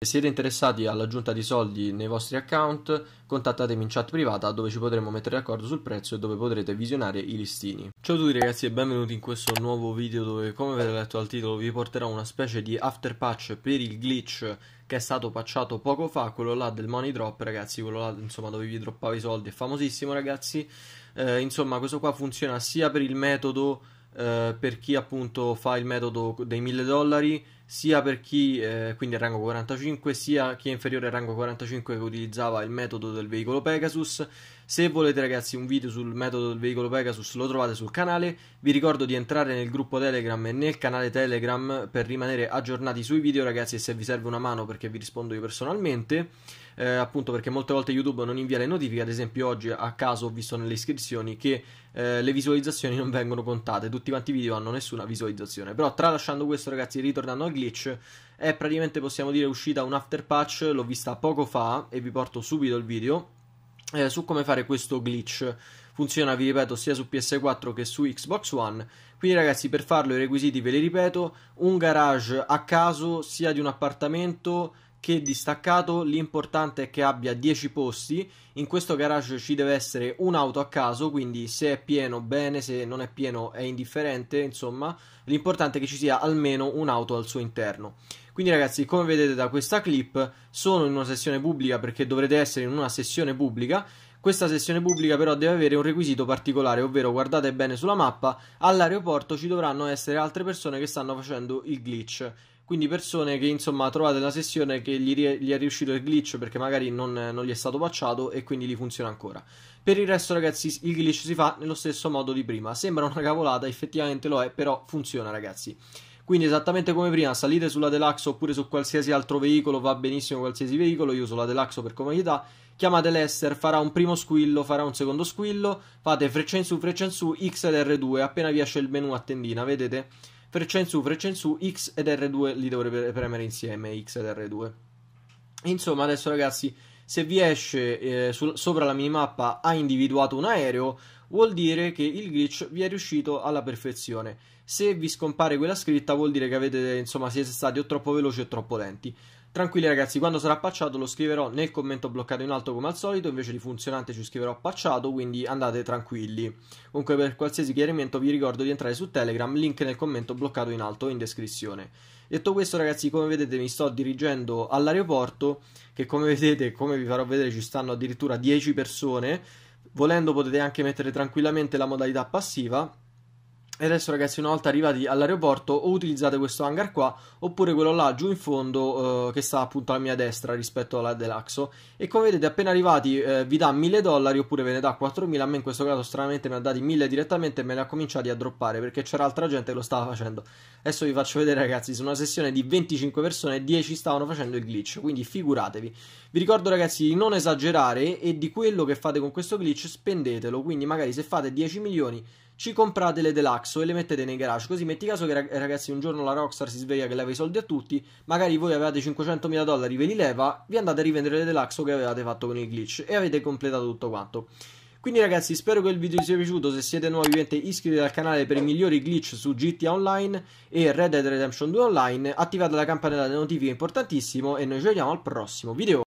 Se siete interessati all'aggiunta di soldi nei vostri account, contattatemi in chat privata dove ci potremo mettere d'accordo sul prezzo e dove potrete visionare i listini. Ciao a tutti ragazzi e benvenuti in questo nuovo video dove come avete letto dal titolo vi porterò una specie di after patch per il glitch che è stato patchato poco fa, quello là del money drop ragazzi, quello là insomma dove vi droppavo i soldi è famosissimo ragazzi. Eh, insomma questo qua funziona sia per il metodo eh, per chi appunto fa il metodo dei 1000 dollari sia per chi eh, quindi è rango 45 sia chi è inferiore al rango 45 che utilizzava il metodo del veicolo Pegasus se volete ragazzi un video sul metodo del veicolo Pegasus lo trovate sul canale vi ricordo di entrare nel gruppo Telegram e nel canale Telegram per rimanere aggiornati sui video ragazzi e se vi serve una mano perché vi rispondo io personalmente eh, appunto perché molte volte YouTube non invia le notifiche ad esempio oggi a caso ho visto nelle iscrizioni che eh, le visualizzazioni non vengono contate tutti quanti i video hanno nessuna visualizzazione però tralasciando questo ragazzi ritornando al glitch è eh, praticamente possiamo dire uscita un after patch, l'ho vista poco fa e vi porto subito il video eh, su come fare questo glitch. Funziona, vi ripeto, sia su PS4 che su Xbox One. Quindi, ragazzi, per farlo i requisiti ve li ripeto: un garage a caso sia di un appartamento che distaccato, l'importante è che abbia 10 posti, in questo garage ci deve essere un'auto a caso, quindi se è pieno bene, se non è pieno è indifferente, insomma, l'importante è che ci sia almeno un'auto al suo interno. Quindi ragazzi, come vedete da questa clip, sono in una sessione pubblica perché dovrete essere in una sessione pubblica, questa sessione pubblica però deve avere un requisito particolare, ovvero guardate bene sulla mappa, all'aeroporto ci dovranno essere altre persone che stanno facendo il glitch. Quindi persone che insomma trovate la sessione che gli, gli, è riuscito il glitch perché magari non, non gli è stato patchato e quindi gli funziona ancora. Per il resto ragazzi il glitch si fa nello stesso modo di prima. Sembra una cavolata, effettivamente lo è, però funziona ragazzi. Quindi esattamente come prima, salite sulla Deluxe oppure su qualsiasi altro veicolo, va benissimo qualsiasi veicolo, io uso la Deluxe per comodità, chiamate Lester, farà un primo squillo, farà un secondo squillo, fate freccia in su, freccia in su, X ed R2, appena vi esce il menu a tendina, vedete? freccia in su, freccia in su, X ed R2 li dovrebbe premere insieme, X ed R2. Insomma, adesso ragazzi, se vi esce eh, sopra la minimappa ha individuato un aereo, vuol dire che il glitch vi è riuscito alla perfezione. Se vi scompare quella scritta vuol dire che avete, insomma, siete stati o troppo veloci o troppo lenti. Tranquilli ragazzi, quando sarà patchato lo scriverò nel commento bloccato in alto come al solito, invece di funzionante ci scriverò patchato, quindi andate tranquilli. Comunque per qualsiasi chiarimento vi ricordo di entrare su Telegram, link nel commento bloccato in alto in descrizione. Detto questo ragazzi, come vedete mi sto dirigendo all'aeroporto, che come vedete, come vi farò vedere, ci stanno addirittura 10 persone. Volendo potete anche mettere tranquillamente la modalità passiva e adesso ragazzi una volta arrivati all'aeroporto o utilizzate questo hangar qua oppure quello là giù in fondo eh, che sta appunto alla mia destra rispetto alla Delaxo e come vedete appena arrivati eh, vi dà 1000 dollari oppure ve ne dà 4000 a me in questo caso stranamente mi ha dati 1000 direttamente e me li ha cominciati a droppare perché c'era altra gente che lo stava facendo adesso vi faccio vedere ragazzi su una sessione di 25 persone 10 stavano facendo il glitch quindi figuratevi vi ricordo ragazzi di non esagerare e di quello che fate con questo glitch spendetelo quindi magari se fate 10 milioni ci comprate le Deluxe e le mettete nei garage. Così metti caso che ragazzi un giorno la Rockstar si sveglia che leva i soldi a tutti, magari voi avevate 500.000 dollari, ve li leva, vi andate a rivendere le Deluxe che avevate fatto con il glitch e avete completato tutto quanto. Quindi ragazzi spero che il video vi sia piaciuto, se siete nuovi ovviamente iscrivetevi al canale per i migliori glitch su GTA Online e Red Dead Redemption 2 Online, attivate la campanella delle notifiche è importantissimo e noi ci vediamo al prossimo video.